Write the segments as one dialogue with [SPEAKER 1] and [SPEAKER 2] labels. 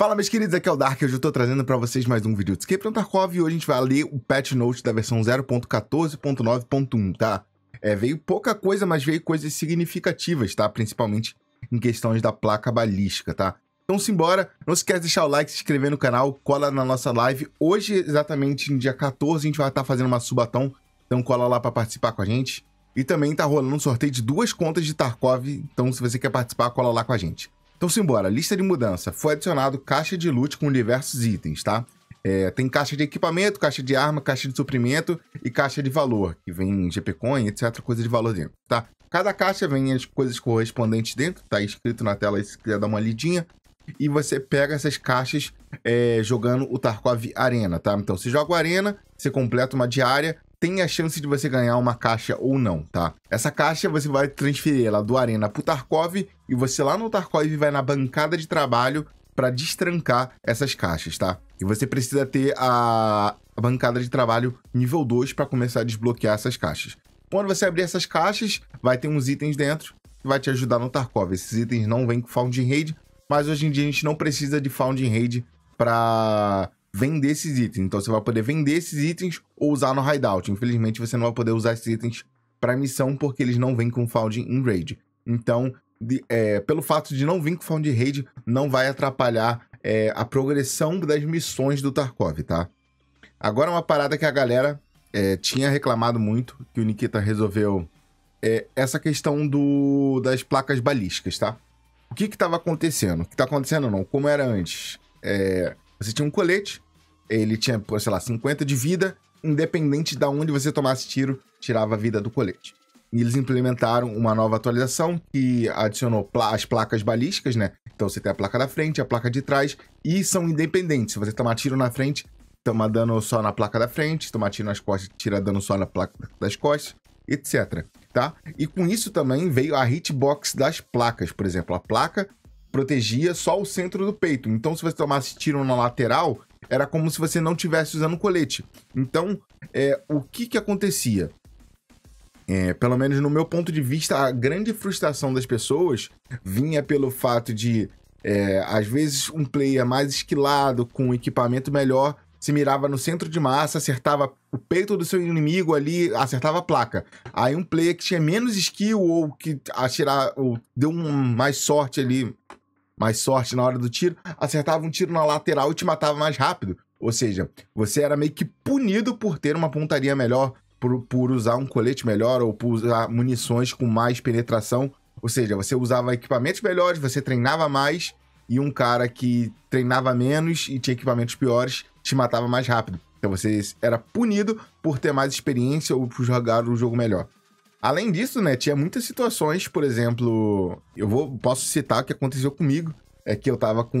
[SPEAKER 1] Fala, meus queridos, aqui é o Dark. Hoje eu estou trazendo para vocês mais um vídeo de Escape from Tarkov e hoje a gente vai ler o patch note da versão 0.14.9.1, tá? É, veio pouca coisa, mas veio coisas significativas, tá? Principalmente em questões da placa balística, tá? Então simbora, não se esquece de deixar o like, se inscrever no canal, cola na nossa live. Hoje, exatamente no dia 14, a gente vai estar tá fazendo uma subatão, então cola lá para participar com a gente. E também tá rolando um sorteio de duas contas de Tarkov, então se você quer participar, cola lá com a gente. Então simbora, lista de mudança. Foi adicionado caixa de loot com diversos itens, tá? É, tem caixa de equipamento, caixa de arma, caixa de suprimento e caixa de valor, que vem GPCoin, etc, coisa de valor dentro, tá? Cada caixa vem as coisas correspondentes dentro, tá escrito na tela aí se quiser dar uma lidinha. E você pega essas caixas é, jogando o Tarkov Arena, tá? Então você joga o Arena, você completa uma diária, tem a chance de você ganhar uma caixa ou não, tá? Essa caixa você vai transferir ela do Arena pro Tarkov e você lá no Tarkov vai na bancada de trabalho para destrancar essas caixas, tá? E você precisa ter a, bancada de trabalho nível 2 para começar a desbloquear essas caixas. Quando você abrir essas caixas, vai ter uns itens dentro que vai te ajudar no Tarkov. Esses itens não vêm com Founding Raid, mas hoje em dia a gente não precisa de Founding Raid para vender esses itens. Então você vai poder vender esses itens ou usar no hideout. Infelizmente você não vai poder usar esses itens para missão porque eles não vêm com found in raid. Então, de, é, pelo fato de não vir com found raid, não vai atrapalhar é, a progressão das missões do Tarkov, tá? Agora uma parada que a galera é, tinha reclamado muito, que o Nikita resolveu, é essa questão do, das placas balísticas, tá? O que que estava acontecendo? O que está acontecendo não? Como era antes? É, você tinha um colete, ele tinha, sei lá, 50 de vida, independente de onde você tomasse tiro, tirava a vida do colete. E eles implementaram uma nova atualização que adicionou as placas balísticas, né? Então você tem a placa da frente, a placa de trás, e são independentes. Se você tomar tiro na frente, toma dano só na placa da frente, se tomar tiro nas costas, tira dano só na placa das costas, etc. Tá? E com isso também veio a hitbox das placas, por exemplo. A placa protegia só o centro do peito. Então, se você tomasse tiro na lateral, era como se você não tivesse usando colete. Então, é, o que que acontecia? É, pelo menos no meu ponto de vista, a grande frustração das pessoas vinha pelo fato de, é, às vezes, um player mais esquilado, com um equipamento melhor, se mirava no centro de massa, acertava o peito do seu inimigo ali, acertava a placa. Aí um player que tinha menos skill ou que atirar, ou deu um, mais sorte ali, mais sorte na hora do tiro, acertava um tiro na lateral e te matava mais rápido. Ou seja, você era meio que punido por ter uma pontaria melhor, por, por usar um colete melhor ou por usar munições com mais penetração. Ou seja, você usava equipamentos melhores, você treinava mais e um cara que treinava menos e tinha equipamentos piores te matava mais rápido. Então você era punido por ter mais experiência ou por jogar o jogo melhor. Além disso, né, tinha muitas situações, por exemplo, eu vou posso citar o que aconteceu comigo. É que eu tava com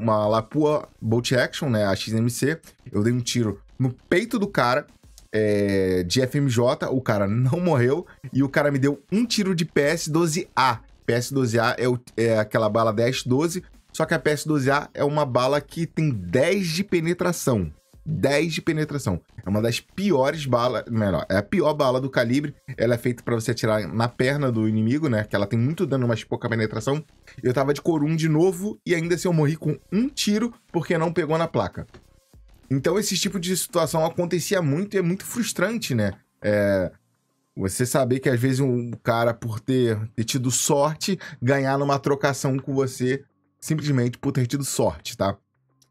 [SPEAKER 1] uma Lapua Bolt Action, né, a XMC. Eu dei um tiro no peito do cara é, de FMJ, o cara não morreu. E o cara me deu um tiro de PS-12A. PS-12A é, o, é aquela bala 10-12, só que a PS-12A é uma bala que tem 10 de penetração. 10 de penetração. É uma das piores balas, melhor, é a pior bala do calibre. Ela é feita para você atirar na perna do inimigo, né? Que ela tem muito dano, mas pouca penetração. Eu tava de Corum de novo e ainda assim eu morri com um tiro porque não pegou na placa. Então esse tipo de situação acontecia muito e é muito frustrante, né? É, você saber que às vezes um cara, por ter, ter tido sorte, ganhar numa trocação com você simplesmente por ter tido sorte, tá?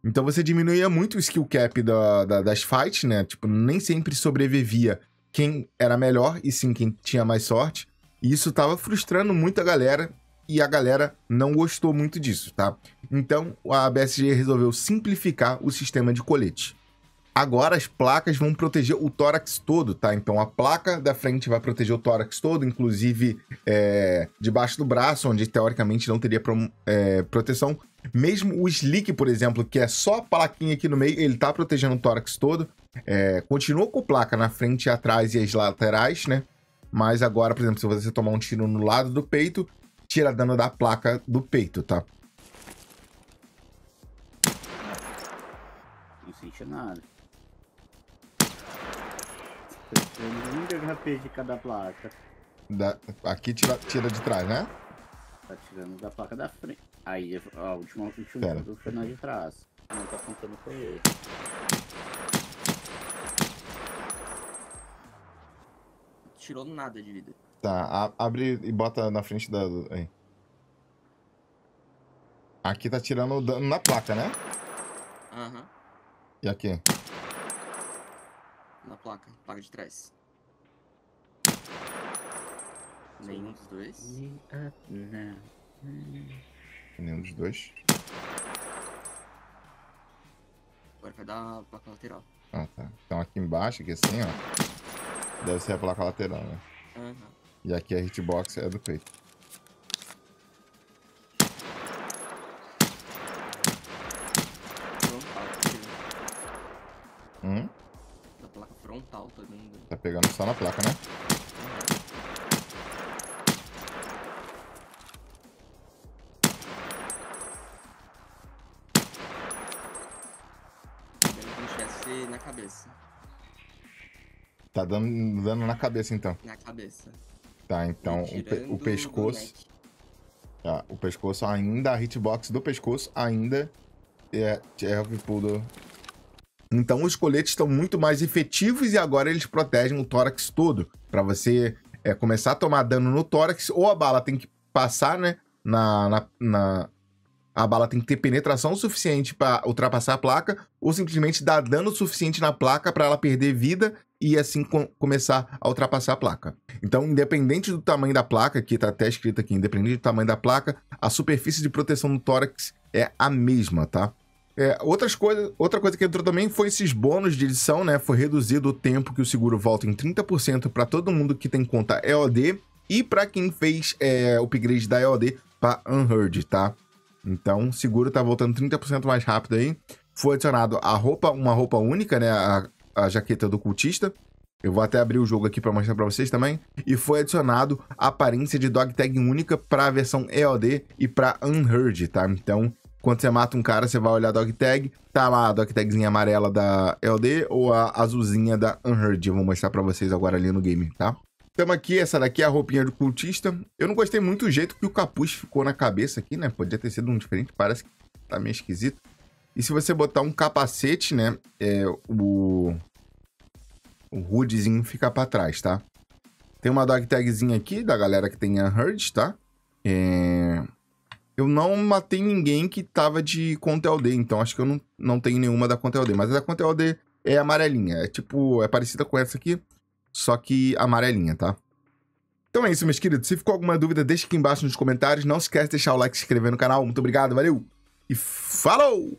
[SPEAKER 1] Então você diminuía muito o skill cap da, da, das fights, né? Tipo, nem sempre sobrevivia quem era melhor e sim quem tinha mais sorte. E isso tava frustrando muita galera e a galera não gostou muito disso, tá? Então a BSG resolveu simplificar o sistema de colete. Agora as placas vão proteger o tórax todo, tá? Então a placa da frente vai proteger o tórax todo, inclusive é, debaixo do braço, onde teoricamente não teria pro, é, proteção, mesmo o slick, por exemplo, que é só a plaquinha aqui no meio, ele está protegendo o tórax todo. É, continua com placa na frente, atrás e as laterais, né? Mas agora, por exemplo, se você tomar um tiro no lado do peito, tira dano da placa do peito, tá? Não senti nada. Eu não derrapei de cada placa. Da... Aqui tira, tira de trás, né? Tá tirando da placa da frente. Aí, a última, a última Pera. do final de trás. Não tá contando foi ele. Tirou nada de vida. Tá, a, abre e bota na frente da. Aí. Aqui tá tirando dano na placa, né? Aham. Uhum. E aqui? Na placa, placa de trás. Nenhum dos dois? Ah, não que nenhum dos dois. Agora vai dar a placa lateral. Ah, tá. Então aqui embaixo, aqui assim, ó. Deve ser a placa lateral, né? Uhum. E aqui a hitbox é do peito. Tá hum? Da placa frontal né? Tá pegando só na placa, né? de, na cabeça. Tá dando, dando na cabeça, então. Na cabeça. Tá, então o, pe o, pescoço. Tá, o pescoço ainda, a hitbox do pescoço ainda é, o pull então os coletes estão muito mais efetivos e agora eles protegem o tórax todo. Para você é, começar a tomar dano no tórax, ou a bala tem que passar né, na, na, na, a bala tem que ter penetração suficiente para ultrapassar a placa ou simplesmente dar dano suficiente na placa para ela perder vida e assim com começar a ultrapassar a placa. Então, independente do tamanho da placa, que está até escrito aqui, independente do tamanho da placa, a superfície de proteção do tórax é a mesma, tá? É, outras coisa, outra coisa que entrou também foi esses bônus de edição, né? Foi reduzido o tempo que o seguro volta em 30% para todo mundo que tem conta EOD e para quem fez é, o upgrade da EOD para Unheard, tá? Então, seguro tá voltando 30% mais rápido aí. Foi adicionado a roupa, uma roupa única, né? A, a jaqueta do cultista. Eu vou até abrir o jogo aqui para mostrar para vocês também. E foi adicionado a aparência de dog tag única para a versão EOD e para Unheard, tá? Então, quando você mata um cara, você vai olhar a dog tag, tá lá a dog tagzinha amarela da EOD ou a azulzinha da Unheard. Eu vou mostrar para vocês agora ali no game, tá? Estamos aqui, essa daqui é a roupinha do cultista. Eu não gostei muito do jeito que o capuz ficou na cabeça aqui, né? Podia ter sido um diferente, parece que tá meio esquisito. E se você botar um capacete, né? É, o... O hoodzinho fica pra trás, tá? Tem uma dog tagzinha aqui da galera que tem a Herd, tá? É... Eu não matei ninguém que tava de Contel D, então acho que eu não, não tenho nenhuma da Contel D. Mas a da D é amarelinha, é tipo, é parecida com essa aqui só que amarelinha, tá? Então é isso, meus queridos. Se ficou alguma dúvida, deixa aqui embaixo nos comentários. Não se esquece de deixar o like, se inscrever no canal. Muito obrigado, valeu e falou!